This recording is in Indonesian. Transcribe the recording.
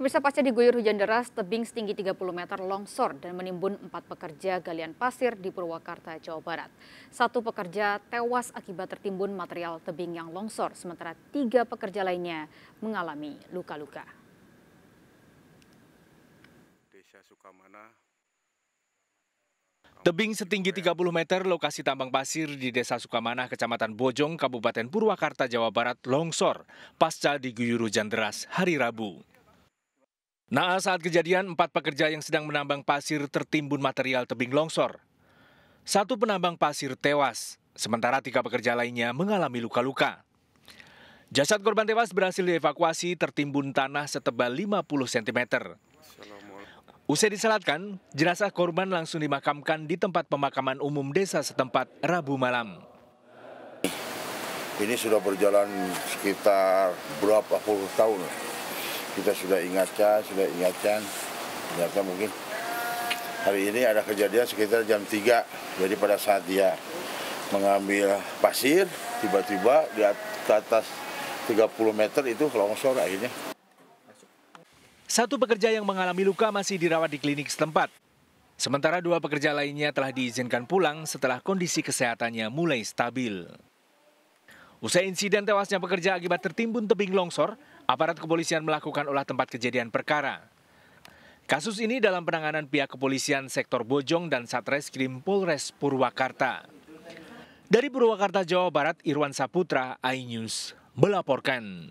Pemirsa pasca diguyur hujan deras, tebing setinggi 30 meter longsor dan menimbun empat pekerja galian pasir di Purwakarta, Jawa Barat. Satu pekerja tewas akibat tertimbun material tebing yang longsor, sementara tiga pekerja lainnya mengalami luka-luka. Desa Sukamana, Tebing setinggi 30 meter lokasi tambang pasir di Desa Sukamanah, Kecamatan Bojong, Kabupaten Purwakarta, Jawa Barat longsor pasca diguyur hujan deras hari Rabu. Nah, saat kejadian, empat pekerja yang sedang menambang pasir tertimbun material tebing longsor. Satu penambang pasir tewas, sementara tiga pekerja lainnya mengalami luka-luka. Jasad korban tewas berhasil dievakuasi tertimbun tanah setebal 50 cm. Usai diselatkan, jenazah korban langsung dimakamkan di tempat pemakaman umum desa setempat Rabu malam. Ini sudah berjalan sekitar berapa puluh tahun kita sudah ingatkan, sudah ingatkan. Ternyata mungkin hari ini ada kejadian sekitar jam 3. Jadi pada saat dia mengambil pasir, tiba-tiba di atas 30 meter itu longsor akhirnya. Satu pekerja yang mengalami luka masih dirawat di klinik setempat. Sementara dua pekerja lainnya telah diizinkan pulang setelah kondisi kesehatannya mulai stabil. Usai insiden tewasnya pekerja akibat tertimbun tebing longsor, Aparat kepolisian melakukan olah tempat kejadian perkara. Kasus ini dalam penanganan pihak kepolisian sektor Bojong dan Satreskrim Polres Purwakarta. Dari Purwakarta, Jawa Barat, Irwan Saputra, iNews, melaporkan.